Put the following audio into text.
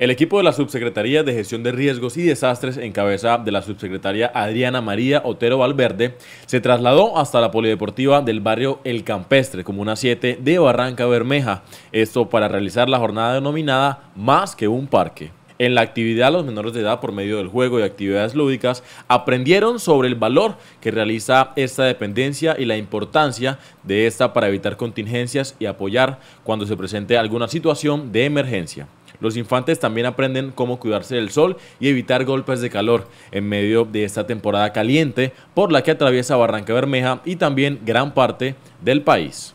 El equipo de la Subsecretaría de Gestión de Riesgos y Desastres, en cabeza de la subsecretaria Adriana María Otero Valverde, se trasladó hasta la Polideportiva del barrio El Campestre, Comuna 7 de Barranca Bermeja, esto para realizar la jornada denominada Más que un parque. En la actividad, los menores de edad, por medio del juego y actividades lúdicas, aprendieron sobre el valor que realiza esta dependencia y la importancia de esta para evitar contingencias y apoyar cuando se presente alguna situación de emergencia. Los infantes también aprenden cómo cuidarse del sol y evitar golpes de calor en medio de esta temporada caliente por la que atraviesa Barranca Bermeja y también gran parte del país.